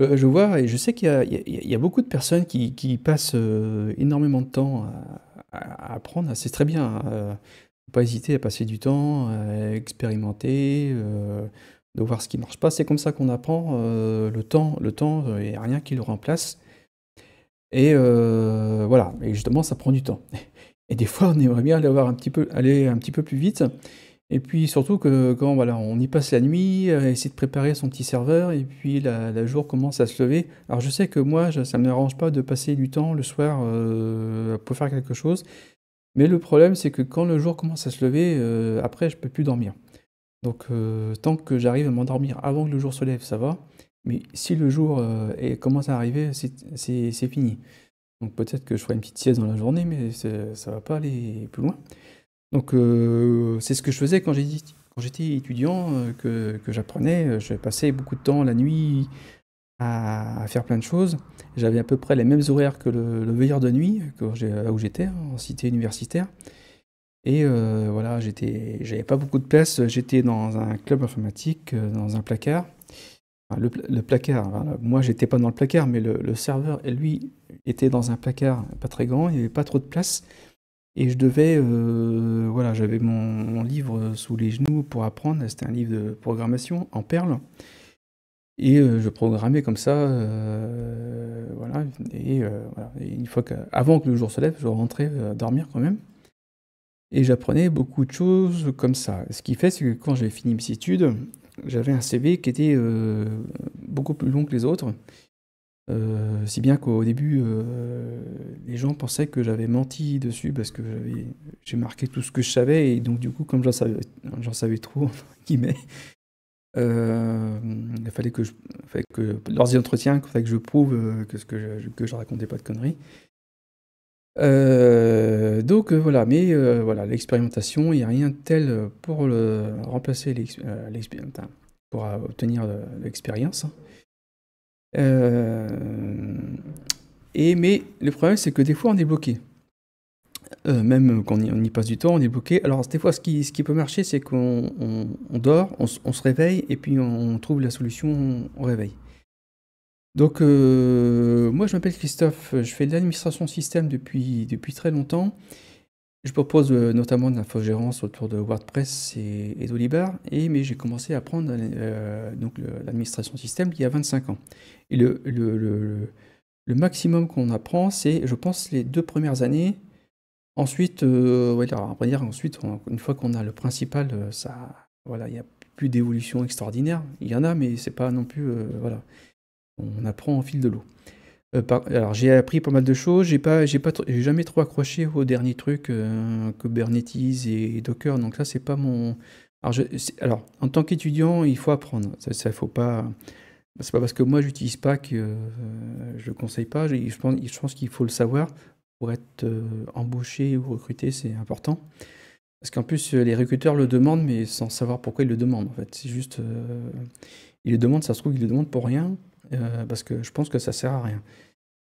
Euh, je vois et je sais qu'il y, a beaucoup de personnes qui, passent euh, énormément de temps à, apprendre. C'est très bien. ne hein, euh, pas hésiter à passer du temps, à expérimenter, de voir ce qui marche pas. C'est comme ça qu'on apprend. le temps, le temps, il n'y a rien qui le remplace. Et voilà. Et justement, ça prend du temps. Et des fois, on aimerait bien aller, un petit peu, aller un petit peu plus vite. Et puis surtout que quand voilà, on y passe la nuit, euh, essayer de préparer son petit serveur, et puis la, jour commence à se lever. Alors je sais que moi, ça ne dérange pas de passer du temps le soir euh, pour faire quelque chose, mais le problème c'est que quand le jour commence à se lever, euh, après je peux plus dormir. Donc tant que j'arrive à m'endormir avant que le jour se lève, ça va. Mais si le jour commence à arriver, c'est fini. Donc peut-être que je ferai une petite sieste dans la journée, mais ça va pas aller plus loin. Donc euh, c'est ce que je faisais quand j'étais étudiant, euh, que, j'apprenais. Je passais beaucoup de temps la nuit à, faire plein de choses. J'avais à peu près les mêmes horaires que le, veilleur de nuit, là où j'étais, hein, en cité universitaire. Et euh, voilà, j'avais pas beaucoup de place. J'étais dans un club informatique, dans un placard. le, placard, moi j'étais pas dans le placard, mais le, le, serveur, lui, était dans un placard pas très grand, il n'y avait pas trop de place. Et je devais, euh, voilà, j'avais mon, livre euh, sous les genoux pour apprendre. C'était un livre de programmation en perles. Et euh, je programmais comme ça, voilà. Et, une fois que, avant que le jour se lève, je rentrais dormir quand même. Et j'apprenais beaucoup de choses comme ça. Ce qui fait, c'est que quand j'avais fini mes études, j'avais un CV qui était beaucoup plus long que les autres. Euh, si bien qu'au début, euh, les gens pensaient que j'avais menti dessus parce que j'ai marqué tout ce que je savais et donc du coup, comme j'en savais, trop, guillemets, euh, il fallait que, je, lors des entretiens, que je prouve que ce que je, que racontais pas de conneries. donc voilà, mais voilà, l'expérimentation, il n'y a rien de tel pour remplacer l'expérience, pour obtenir l'expérience. Hein. Euh, et, mais le problème, c'est que des fois, on est bloqué. Euh, même quand on y, passe du temps, on est bloqué. Alors des fois, ce qui, ce qui peut marcher, c'est qu'on dort, on, se réveille, et puis on, trouve la solution on réveille Donc euh, moi, je m'appelle Christophe, je fais de l'administration système depuis, depuis très longtemps, je propose euh, notamment de l'infogérance autour de WordPress et, et et, mais j'ai commencé à apprendre euh, l'administration système il y a 25 ans. Et le, le, le, maximum qu'on apprend, c'est, je pense, les deux premières années. Ensuite, euh, dire, ensuite une fois qu'on a le principal, ça, voilà, il n'y a plus d'évolution extraordinaire. Il y en a, mais c'est pas non plus, voilà, on apprend en fil de l'eau. Euh, alors j'ai appris pas mal de choses, j'ai pas, j'ai pas, j'ai jamais trop accroché aux derniers trucs que euh, Kubernetes et, Docker, donc ça c'est pas mon. Alors, en tant qu'étudiant, il faut apprendre. Ça, faut pas. C'est pas parce que moi j'utilise pas que euh, je conseille pas. Je, pense, je pense qu'il faut le savoir pour être embauché ou recruté, c'est important. Parce qu'en plus les recruteurs le demandent, mais sans savoir pourquoi ils le demandent. En fait, c'est juste ils le demandent, ça se trouve qu'ils le demandent pour rien euh, parce que je pense que ça sert à rien.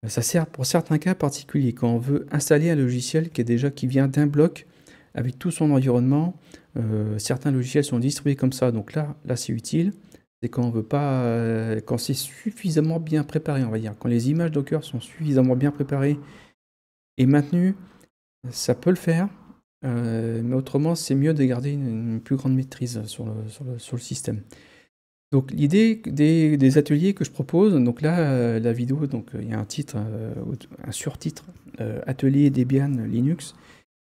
Euh, ça sert pour certains cas particuliers, quand on veut installer un logiciel qui, est déjà, qui vient d'un bloc avec tout son environnement. Euh, certains logiciels sont distribués comme ça, donc là, là c'est utile. C'est quand on veut pas, quand c'est suffisamment bien préparé, on va dire, quand les images Docker sont suffisamment bien préparées et maintenues, ça peut le faire. mais autrement, c'est mieux de garder une, plus grande maîtrise sur sur le système. Donc l'idée des, ateliers que je propose, donc là euh, la vidéo, donc euh, il y a un titre, euh, un surtitre, atelier Debian Linux,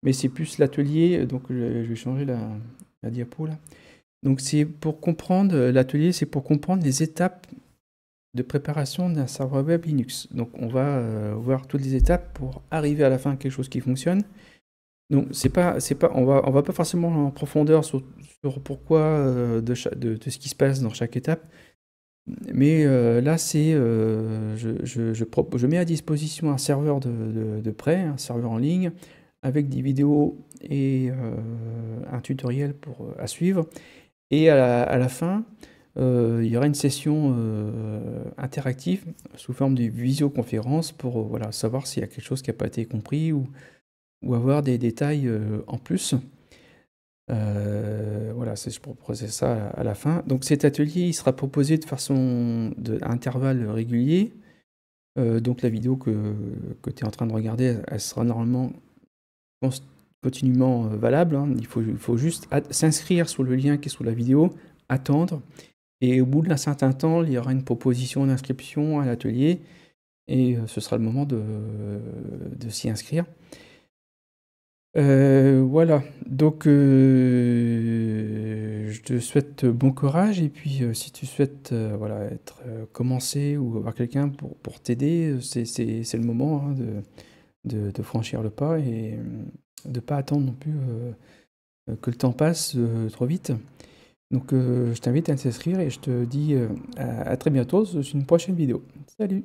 mais c'est plus l'atelier, donc je, vais changer la, la diapo là. Donc c'est pour comprendre l'atelier, c'est pour comprendre les étapes de préparation d'un serveur web Linux. Donc on va voir toutes les étapes pour arriver à la fin à quelque chose qui fonctionne. Donc c'est pas, pas, on va, on va pas forcément en profondeur sur, pourquoi euh, de, ce qui se passe dans chaque étape, mais euh, là c'est, euh, je, je, je, je, mets à disposition un serveur de, prêt, un serveur en ligne avec des vidéos et un tutoriel pour à suivre, et à la, fin il y aura une session interactive sous forme de visioconférence pour voilà savoir s'il y a quelque chose qui n'a pas été compris ou ou avoir des détails euh, en plus. Euh, voilà, je proposais ça à la fin. Donc cet atelier, il sera proposé de façon de, à intervalles réguliers. Euh, donc la vidéo que, tu es en train de regarder, elle, sera normalement continuellement euh, valable. Hein. Il, faut, il, faut, juste s'inscrire sur le lien qui est sous la vidéo, attendre. Et au bout d'un certain temps, il y aura une proposition d'inscription à l'atelier. Et ce sera le moment de, de s'y inscrire. Euh, voilà, donc euh, je te souhaite bon courage et puis euh, si tu souhaites voilà, être commencé ou avoir quelqu'un pour, pour t'aider, c'est le moment hein, de, de, franchir le pas et de ne pas attendre non plus que le temps passe trop vite. Donc je t'invite à t'inscrire et je te dis à très bientôt sur une prochaine vidéo. Salut